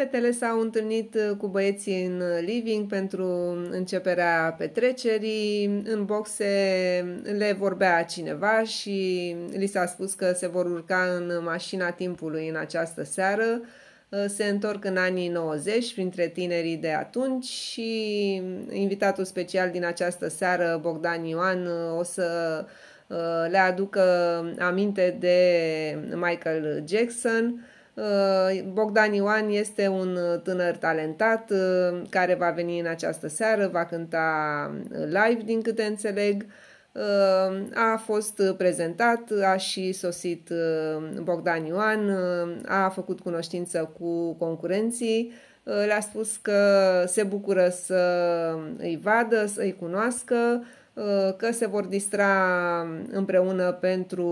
Fetele s-au întâlnit uh, cu băieții în uh, living pentru începerea petrecerii. În boxe le vorbea cineva și li s-a spus că se vor urca în mașina timpului în această seară. Uh, se întorc în anii 90 printre tinerii de atunci și invitatul special din această seară, Bogdan Ioan, o să le aducă aminte de Michael Jackson Uh, Bogdan Ioan este un uh, tânăr talentat uh, care va veni în această seară, va cânta live din câte înțeleg. A fost prezentat, a și sosit Bogdan Ioan, a făcut cunoștință cu concurenții, le-a spus că se bucură să îi vadă, să îi cunoască, că se vor distra împreună pentru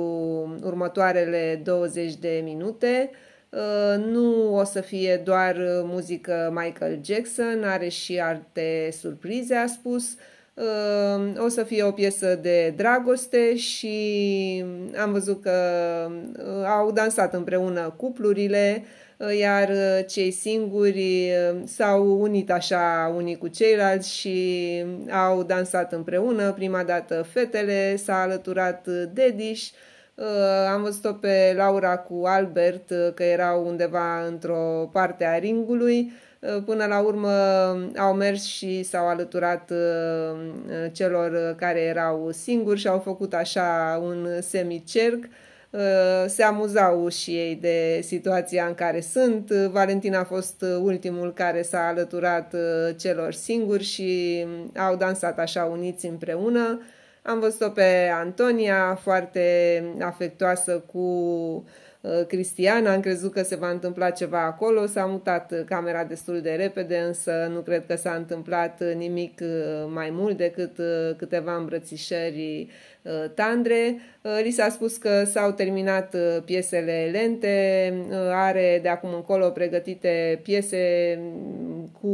următoarele 20 de minute. Uh, nu o să fie doar uh, muzică Michael Jackson, are și arte surprize, a spus. Uh, o să fie o piesă de dragoste și am văzut că au dansat împreună cuplurile, iar cei singuri s-au unit așa unii cu ceilalți și au dansat împreună. Prima dată fetele s-a alăturat Dediș. Uh, am văzut-o pe Laura cu Albert, uh, că erau undeva într-o parte a ringului. Uh, până la urmă um, au mers și s-au alăturat celor care erau singuri și au făcut așa un semicerc se amuzau și ei de situația în care sunt. Valentina a fost ultimul care s-a alăturat celor singuri și um, au dansat așa uniți împreună. Am văzut-o pe Antonia, foarte afectoasă cu uh, Cristiana. am crezut că se va întâmpla ceva acolo, s-a mutat uh, camera destul de repede, însă nu cred că s-a întâmplat uh, nimic mai mult decât câteva îmbrățișări tandre. Li s-a spus că s-au terminat piesele lente, are de acum încolo pregătite piese cu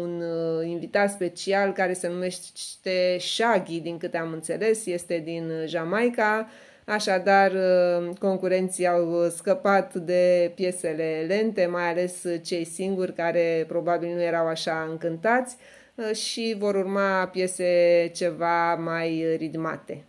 un uh, invitat special care se numește Shaggy, din câte am înțeles, este din Jamaica. Așadar, uh, concurenții au scăpat de piesele lente, mai ales cei singuri care probabil nu erau așa încântați uh, și vor urma piese ceva mai ritmate.